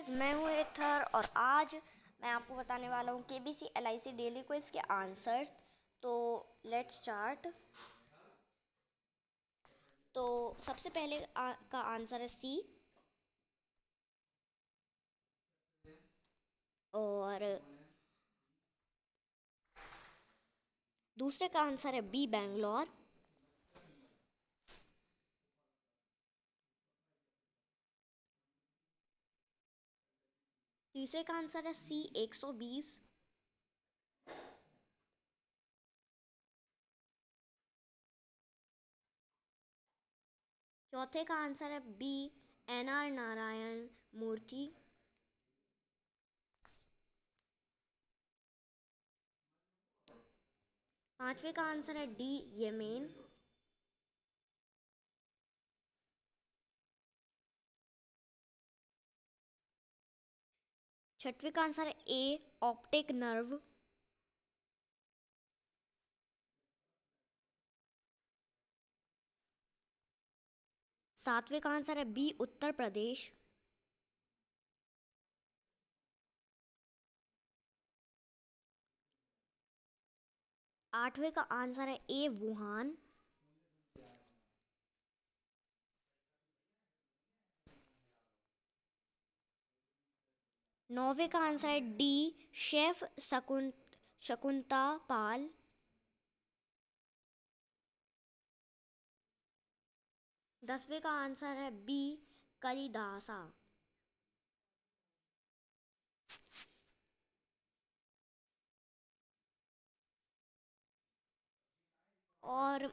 guys मैं हूं एथर और आज मैं आपको बताने वाला हूं के B C L I C daily को इसके आंसर्स तो लेट्स स्टार्ट तो सबसे पहले आ, का आंसर है सी और दूसरे का आंसर है बी बैंगलोर तीसरे का आंसर है सी एक सौ बीस चौथे का आंसर है B N R Narayana Murthy पांचवे का आंसर है डी यमेन छठवें का आंसर ए ऑप्टिक नर्व सातवें का आंसर है बी उत्तर प्रदेश आठवें का आंसर है ए वुहान नौवे का आंसर है डी शेफ शकुन शकुंता पाल दसवें का आंसर है बी कलिदासा और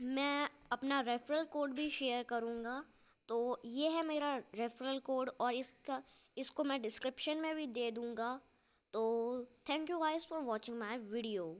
मैं अपना रेफरल कोड भी शेयर करूँगा तो ये है मेरा रेफरल कोड और इसका इसको मैं डिस्क्रिप्शन में भी दे दूँगा तो thank you guys for watching my video